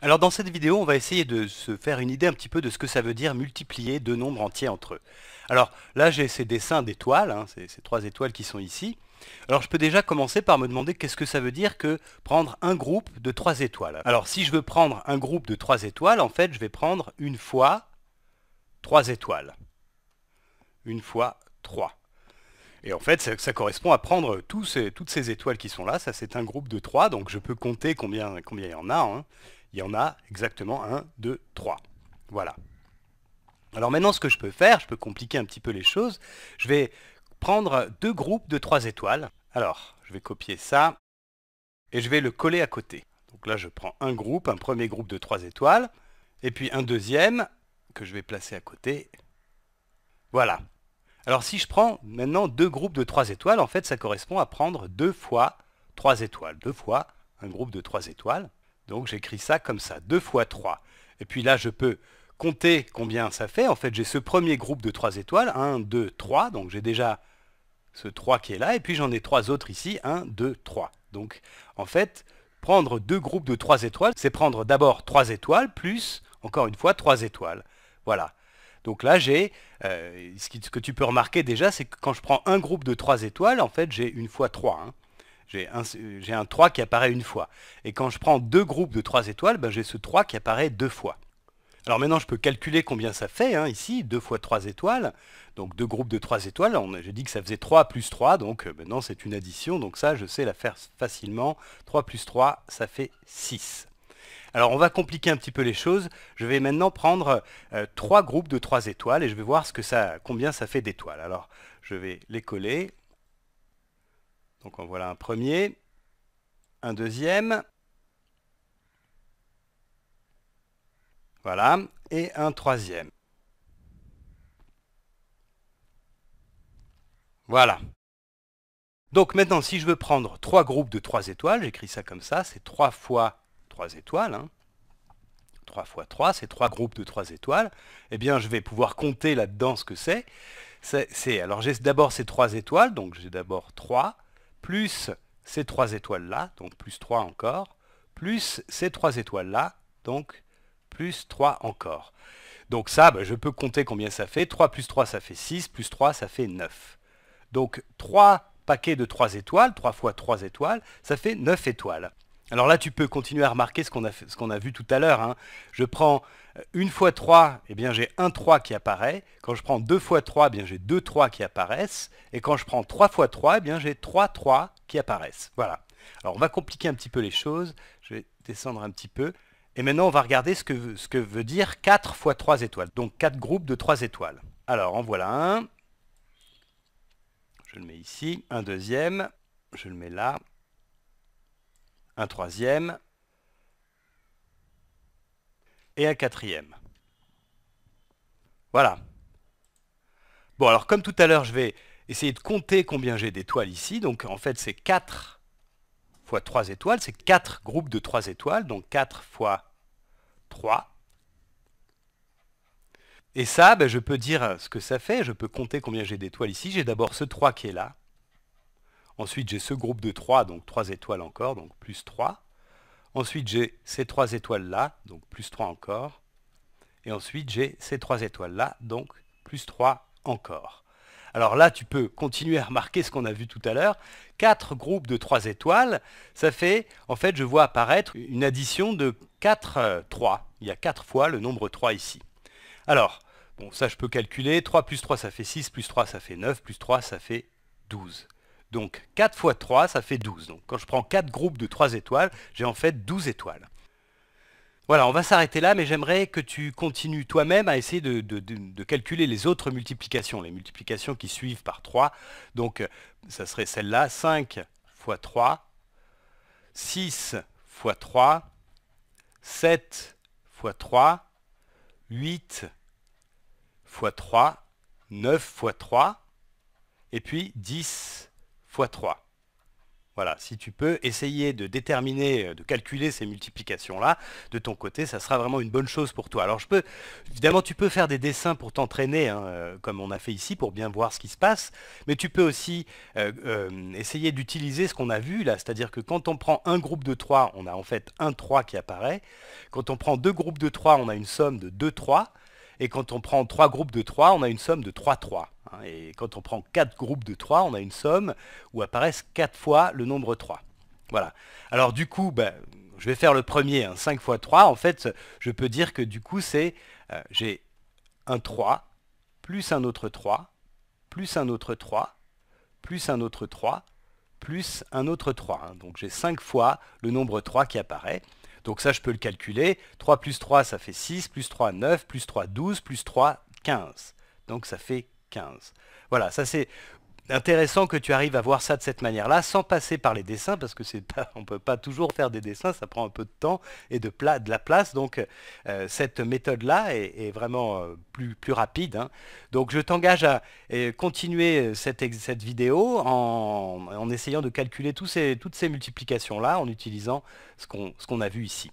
Alors dans cette vidéo, on va essayer de se faire une idée un petit peu de ce que ça veut dire multiplier deux nombres entiers entre eux. Alors là, j'ai ces dessins d'étoiles, hein, ces, trois étoiles qui sont ici. Alors je peux déjà commencer par me demander qu'est-ce que ça veut dire que prendre un groupe de trois étoiles. Alors si je veux prendre un groupe de trois étoiles, en fait, je vais prendre une fois trois étoiles. Une fois trois. Et en fait, ça, correspond à prendre toutes ces étoiles qui sont là. Ça, c'est un groupe de trois, donc je peux compter combien, combien il y en a. Hein il y en a exactement 1, 2, 3. Voilà. Alors maintenant, ce que je peux faire, je peux compliquer un petit peu les choses. Je vais prendre deux groupes de trois étoiles. Alors, je vais copier ça et je vais le coller à côté. Donc là, je prends un groupe, un premier groupe de trois étoiles, et puis un deuxième que je vais placer à côté. Voilà. Alors si je prends maintenant deux groupes de trois étoiles, en fait, ça correspond à prendre deux fois trois étoiles. Deux fois un groupe de trois étoiles. Donc j'écris ça comme ça, 2 fois 3. Et puis là, je peux compter combien ça fait. En fait, j'ai ce premier groupe de 3 étoiles, 1, 2, 3. Donc j'ai déjà ce 3 qui est là, et puis j'en ai 3 autres ici, 1, 2, 3. Donc en fait, prendre deux groupes de 3 étoiles, c'est prendre d'abord 3 étoiles, plus, encore une fois, 3 étoiles. Voilà. Donc là, j'ai euh, ce que tu peux remarquer déjà, c'est que quand je prends un groupe de 3 étoiles, en fait, j'ai une fois 3. Hein. J'ai un, 3 qui apparaît une fois. Et quand je prends deux groupes de 3 étoiles, ben, j'ai ce 3 qui apparaît deux fois. Alors maintenant, je peux calculer combien ça fait, hein, ici, 2 fois 3 étoiles. Donc deux groupes de 3 étoiles, j'ai dit que ça faisait 3 plus 3, donc euh, maintenant c'est une addition, donc ça je sais la faire facilement. 3 plus 3, ça fait 6. Alors on va compliquer un petit peu les choses, je vais maintenant prendre euh, trois 3 groupes de 3 étoiles et je vais voir ce que ça, combien ça fait d'étoiles. Alors je vais les coller, donc en voilà un premier, un deuxième, voilà, et un troisième. Voilà. Donc maintenant, si je veux prendre trois groupes de trois étoiles, j'écris ça comme ça, c'est trois fois trois étoiles. Hein. fois trois, c'est trois groupes de trois étoiles. Eh bien, je vais pouvoir compter là-dedans ce que c'est. Alors j'ai d'abord ces trois étoiles, donc j'ai d'abord trois plus ces trois étoiles-là, donc plus 3 encore, plus ces trois étoiles-là, donc plus 3 encore. Donc ça, bah, je peux compter combien ça fait. 3 plus 3, ça fait 6, plus 3, ça fait 9. Donc 3 paquets de 3 étoiles, 3 fois 3 étoiles, ça fait 9 étoiles. Alors là, tu peux continuer à remarquer ce qu'on a, a, vu tout à l'heure. Hein. Je prends euh, une fois 3, et eh bien j'ai un 3 qui apparaît. Quand je prends 2 fois 3, eh bien j'ai 2 3 qui apparaissent. Et quand je prends 3 fois 3, et eh bien j'ai 3 3 qui apparaissent. Voilà. Alors on va compliquer un petit peu les choses. Je vais descendre un petit peu. Et maintenant on va regarder ce que, ce que veut dire 4 fois 3 étoiles. Donc 4 groupes de 3 étoiles. Alors en voilà un. Je le mets ici. Un deuxième. Je le mets là un troisième et un quatrième. Voilà. Bon, alors comme tout à l'heure, je vais essayer de compter combien j'ai d'étoiles ici. Donc en fait, c'est 4 fois 3 étoiles, c'est 4 groupes de 3 étoiles, donc 4 fois 3. Et ça, ben, je peux dire ce que ça fait, je peux compter combien j'ai d'étoiles ici. J'ai d'abord ce 3 qui est là, Ensuite, j'ai ce groupe de 3, donc 3 étoiles encore, donc plus 3. Ensuite, j'ai ces 3 étoiles-là, donc plus 3 encore. Et ensuite, j'ai ces 3 étoiles-là, donc plus 3 encore. Alors là, tu peux continuer à remarquer ce qu'on a vu tout à l'heure. 4 groupes de 3 étoiles, ça fait, en fait, je vois apparaître une addition de 4 3. Euh, Il y a 4 fois le nombre 3 ici. Alors, bon, ça je peux calculer. 3 plus 3, ça fait 6, plus 3, ça fait 9, plus 3, ça fait 12. Donc 4 fois 3, ça fait 12. Donc quand je prends 4 groupes de 3 étoiles, j'ai en fait 12 étoiles. Voilà, on va s'arrêter là, mais j'aimerais que tu continues toi-même à essayer de, calculer les autres multiplications, les multiplications qui suivent par 3. Donc euh, ça serait celle-là, 5 fois 3, 6 fois 3, 7 fois 3, 8 fois 3, 9 fois 3, et puis 10 3. Voilà, si tu peux essayer de déterminer, euh, de calculer ces multiplications-là, de ton côté, ça sera vraiment une bonne chose pour toi. Alors je peux, évidemment, tu peux faire des dessins pour t'entraîner, hein, euh, comme on a fait ici, pour bien voir ce qui se passe, mais tu peux aussi euh, essayer d'utiliser ce qu'on a vu là, c'est-à-dire que quand on prend un groupe de 3, on a en fait un 3 qui apparaît. Quand on prend deux groupes de 3, on a une somme de 2 3. Et quand on prend trois groupes de 3, on a une somme de 3 3. Hein. Et quand on prend 4 groupes de 3, on a une somme où apparaissent 4 fois le nombre 3. Voilà. Alors du coup, ben, je vais faire le premier, 5 hein. fois 3. En fait, je peux dire que du coup, c'est euh, j'ai un 3, plus un autre 3, plus un autre 3, plus un autre 3, plus un autre 3. Hein. Donc j'ai 5 fois le nombre 3 qui apparaît. Donc ça, je peux le calculer. 3 plus 3, ça fait 6, plus 3, 9, plus 3, 12, plus 3, 15. Donc ça fait 15. Voilà, ça c'est intéressant que tu arrives à voir ça de cette manière-là, sans passer par les dessins, parce que c'est pas, on peut pas toujours faire des dessins, ça prend un peu de temps et de, la place. Donc euh, cette méthode-là est, vraiment euh, plus, plus rapide. Hein. Donc je t'engage à continuer euh, cette, vidéo en, essayant de calculer toutes ces multiplications-là, en utilisant ce qu'on a vu ici.